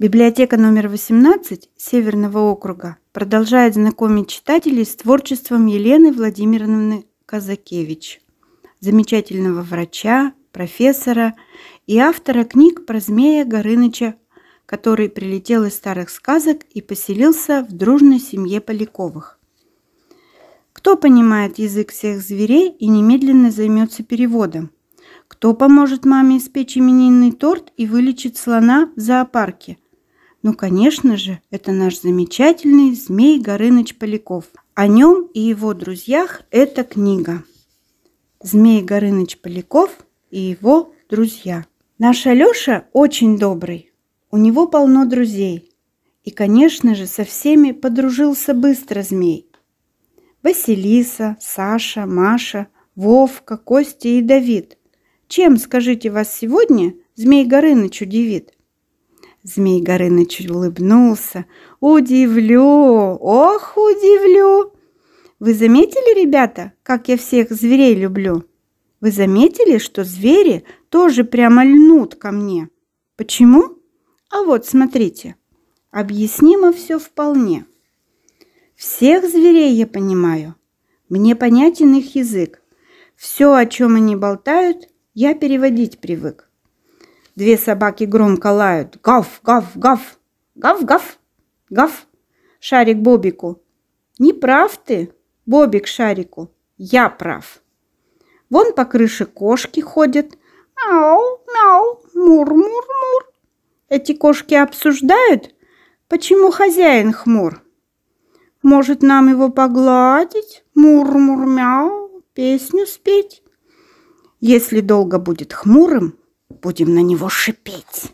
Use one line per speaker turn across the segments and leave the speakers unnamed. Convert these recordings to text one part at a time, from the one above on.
Библиотека номер 18 Северного округа продолжает знакомить читателей с творчеством Елены Владимировны Казакевич, замечательного врача, профессора и автора книг про змея Горыныча, который прилетел из старых сказок и поселился в дружной семье Поляковых. Кто понимает язык всех зверей и немедленно займется переводом? Кто поможет маме испечь именинный торт и вылечит слона в зоопарке – ну, конечно же, это наш замечательный змей Горыныч Поляков. О нем и его друзьях эта книга. Змей Горыныч Поляков и его друзья. Наш Алёша очень добрый. У него полно друзей. И, конечно же, со всеми подружился быстро змей. Василиса, Саша, Маша, Вовка, Костя и Давид. Чем, скажите вас сегодня, змей Горыныч удивит? Змей Горыныч улыбнулся. «Удивлю! Ох, удивлю! Вы заметили, ребята, как я всех зверей люблю? Вы заметили, что звери тоже прямо льнут ко мне? Почему? А вот, смотрите, объяснимо все вполне. Всех зверей я понимаю. Мне понятен их язык. Все, о чем они болтают, я переводить привык. Две собаки громко лают. Гав, гав, гав, гав, гав, гав. Шарик Бобику. Не прав ты, Бобик Шарику. Я прав. Вон по крыше кошки ходят. Ау, мяу, мур, мур, мур. Эти кошки обсуждают, почему хозяин хмур. Может, нам его погладить, мур-мур-мяу, песню спеть? Если долго будет хмурым, Будем на него шипеть.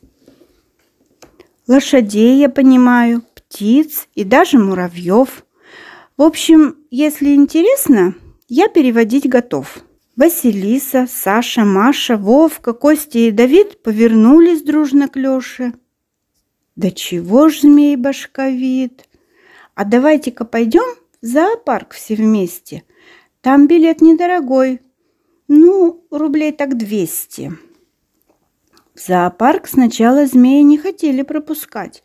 Лошадей, я понимаю, птиц и даже муравьев. В общем, если интересно, я переводить готов. Василиса, Саша, Маша, Вовка, Костя и Давид повернулись дружно к Лёше. «Да чего ж змей башковит? А давайте-ка пойдем в зоопарк все вместе. Там билет недорогой. Ну, рублей так двести». В зоопарк сначала змеи не хотели пропускать.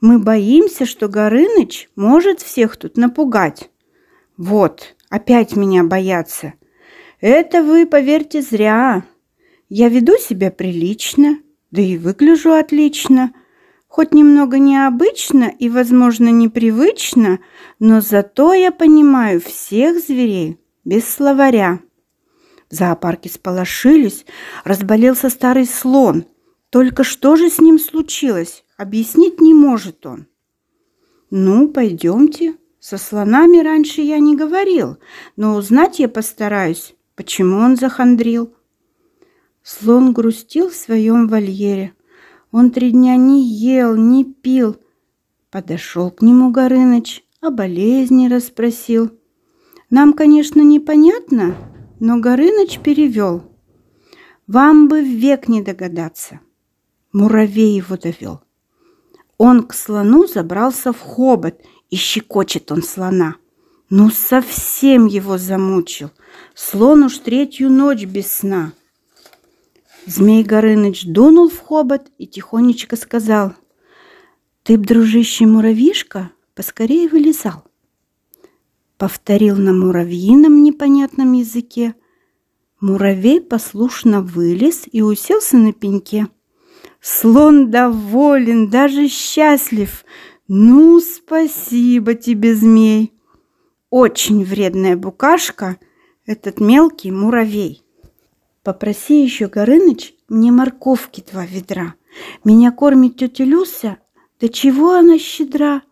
Мы боимся, что Горыныч может всех тут напугать. Вот, опять меня боятся. Это вы, поверьте, зря. Я веду себя прилично, да и выгляжу отлично. Хоть немного необычно и, возможно, непривычно, но зато я понимаю всех зверей без словаря. Зоопарки сполошились. Разболелся старый слон. Только что же с ним случилось? Объяснить не может он. Ну, пойдемте. Со слонами раньше я не говорил, но узнать я постараюсь, почему он захандрил. Слон грустил в своем вольере. Он три дня не ел, не пил. Подошел к нему Горыныч, о болезни расспросил. Нам, конечно, непонятно, но Горыныч перевел. Вам бы век не догадаться. Муравей его довел. Он к слону забрался в хобот, и щекочет он слона. Ну, совсем его замучил. Слон уж третью ночь без сна. Змей Горыныч дунул в хобот и тихонечко сказал. Ты б, дружище муравишка, поскорее вылезал повторил на муравьином непонятном языке. Муравей послушно вылез и уселся на пеньке. Слон доволен, даже счастлив. Ну, спасибо тебе, змей. Очень вредная букашка, этот мелкий муравей. Попроси еще, Горыныч, мне морковки два ведра. Меня кормит тетя Люся, да чего она щедра.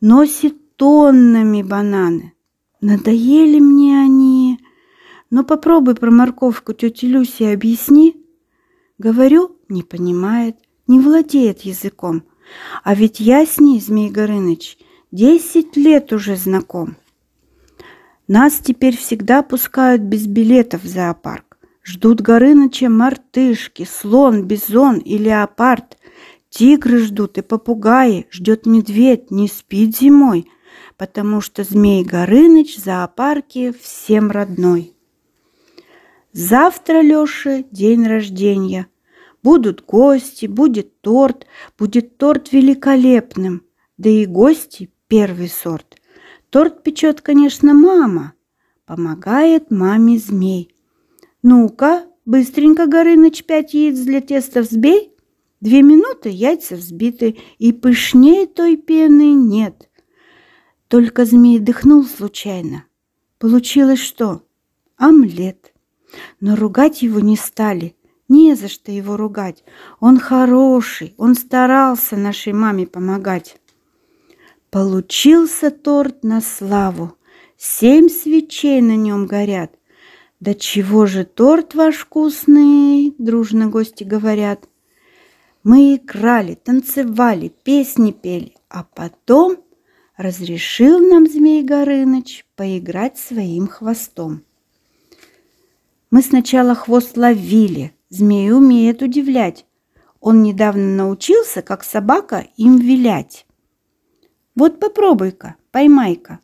Носит тоннами бананы. Надоели мне они. Но попробуй про морковку тете Люсе объясни. Говорю, не понимает, не владеет языком. А ведь я с ней, Змей Горыныч, десять лет уже знаком. Нас теперь всегда пускают без билетов в зоопарк. Ждут Горыныча мартышки, слон, бизон и леопард. Тигры ждут и попугаи, ждет медведь, не спит зимой – потому что Змей Горыныч в зоопарке всем родной. Завтра, Лёша, день рождения. Будут гости, будет торт, будет торт великолепным, да и гости первый сорт. Торт печет, конечно, мама, помогает маме змей. Ну-ка, быстренько, Горыныч, пять яиц для теста взбей. Две минуты яйца взбиты, и пышней той пены нет. Только змей дыхнул случайно. Получилось что? Омлет. Но ругать его не стали. Не за что его ругать. Он хороший, он старался нашей маме помогать. Получился торт на славу. Семь свечей на нем горят. «Да чего же торт ваш вкусный?» – дружно гости говорят. Мы играли, танцевали, песни пели, а потом разрешил нам Змей Горыныч поиграть своим хвостом. Мы сначала хвост ловили, змей умеет удивлять. Он недавно научился, как собака, им вилять. Вот попробуй-ка, поймай-ка.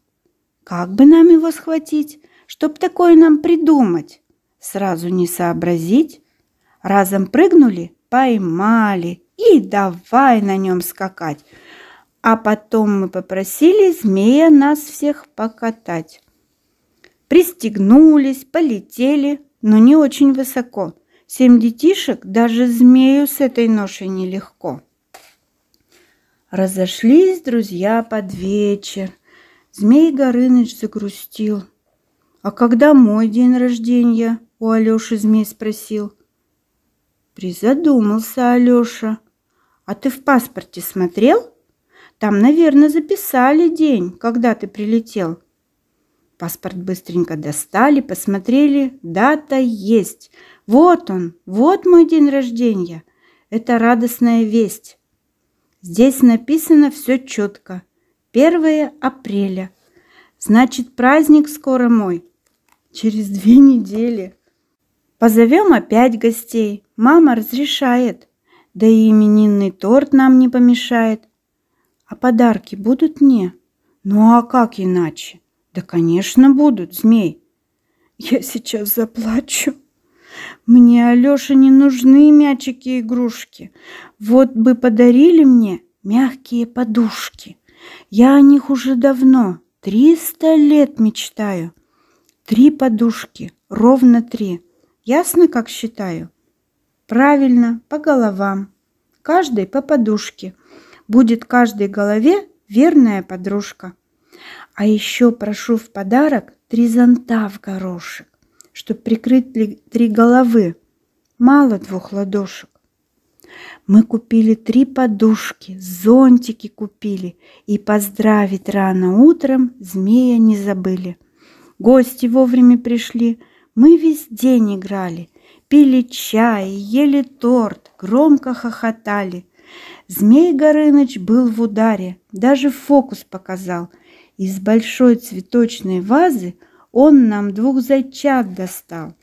Как бы нам его схватить, чтоб такое нам придумать? Сразу не сообразить. Разом прыгнули, поймали и давай на нем скакать – а потом мы попросили змея нас всех покатать. Пристегнулись, полетели, но не очень высоко. Семь детишек, даже змею с этой ношей нелегко. Разошлись друзья под вечер. Змей Горыныч загрустил. «А когда мой день рождения?» – у Алёши змей спросил. Призадумался Алёша. «А ты в паспорте смотрел?» Там, наверное, записали день, когда ты прилетел. Паспорт быстренько достали, посмотрели. Дата есть. Вот он, вот мой день рождения. Это радостная весть. Здесь написано все четко. 1 апреля. Значит, праздник скоро мой. Через две недели. Позовем опять гостей. Мама разрешает. Да и именинный торт нам не помешает. А подарки будут мне? Ну а как иначе? Да, конечно, будут, змей. Я сейчас заплачу. Мне, Алёша, не нужны мячики и игрушки. Вот бы подарили мне мягкие подушки. Я о них уже давно, триста лет мечтаю. Три подушки, ровно три. Ясно, как считаю? Правильно, по головам. Каждой по подушке – будет каждой голове верная подружка. А еще прошу в подарок три зонта в горошек, чтобы прикрыть три головы. Мало двух ладошек. Мы купили три подушки, зонтики купили, и поздравить рано утром змея не забыли. Гости вовремя пришли, мы весь день играли, пили чай, ели торт, громко хохотали – Змей Горыныч был в ударе, даже фокус показал. Из большой цветочной вазы он нам двух зайчат достал.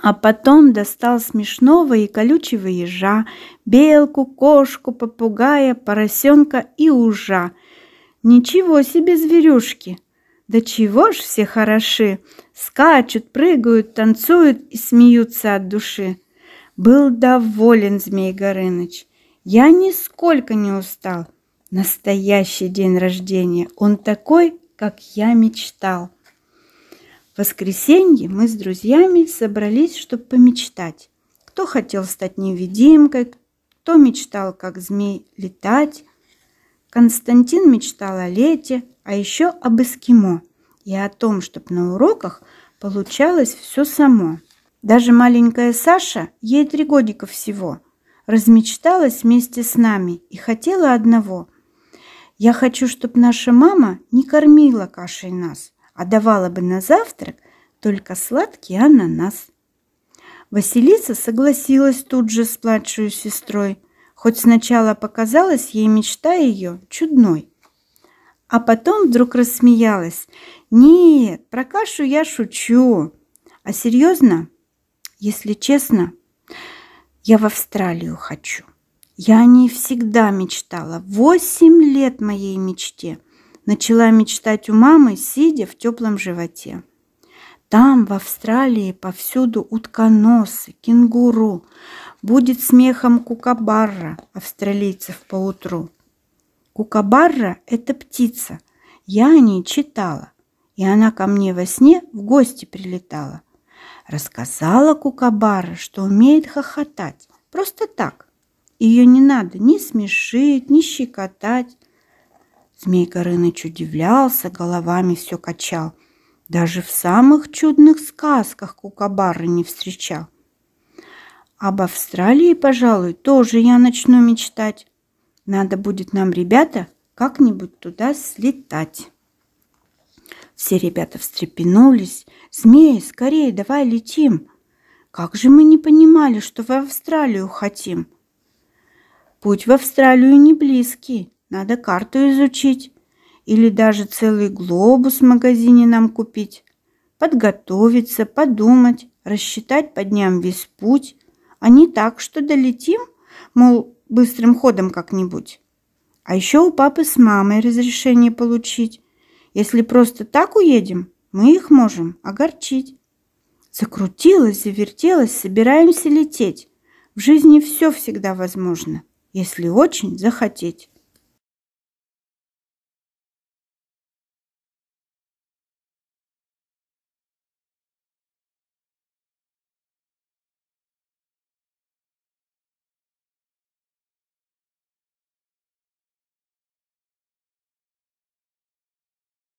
А потом достал смешного и колючего ежа, белку, кошку, попугая, поросенка и ужа. Ничего себе зверюшки! Да чего ж все хороши! Скачут, прыгают, танцуют и смеются от души. Был доволен Змей Горыныч – я нисколько не устал. Настоящий день рождения. Он такой, как я мечтал. В воскресенье мы с друзьями собрались, чтобы помечтать. Кто хотел стать невидимкой, кто мечтал, как змей, летать. Константин мечтал о лете, а еще об эскимо и о том, чтобы на уроках получалось все само. Даже маленькая Саша, ей три годика всего – размечталась вместе с нами и хотела одного. Я хочу, чтобы наша мама не кормила кашей нас, а давала бы на завтрак только сладкий ананас. Василиса согласилась тут же с младшей сестрой, хоть сначала показалась ей мечта ее чудной. А потом вдруг рассмеялась. «Нет, про кашу я шучу. А серьезно, если честно, я в Австралию хочу. Я о ней всегда мечтала. Восемь лет моей мечте. Начала мечтать у мамы, сидя в теплом животе. Там, в Австралии, повсюду утконосы, кенгуру. Будет смехом кукабарра австралийцев поутру. Кукабарра – это птица. Я о ней читала. И она ко мне во сне в гости прилетала – Рассказала Кукабара, что умеет хохотать. Просто так. Ее не надо ни смешить, ни щекотать. Змей Горыныч удивлялся, головами все качал. Даже в самых чудных сказках Кукабары не встречал. Об Австралии, пожалуй, тоже я начну мечтать. Надо будет нам, ребята, как-нибудь туда слетать. Все ребята встрепенулись. «Змеи, скорее, давай летим!» «Как же мы не понимали, что в Австралию хотим?» «Путь в Австралию не близкий. Надо карту изучить. Или даже целый глобус в магазине нам купить. Подготовиться, подумать, рассчитать по дням весь путь. А не так, что долетим, мол, быстрым ходом как-нибудь. А еще у папы с мамой разрешение получить если просто так уедем, мы их можем огорчить. Закрутилась, завертелась, собираемся лететь. В жизни все всегда возможно, если очень захотеть.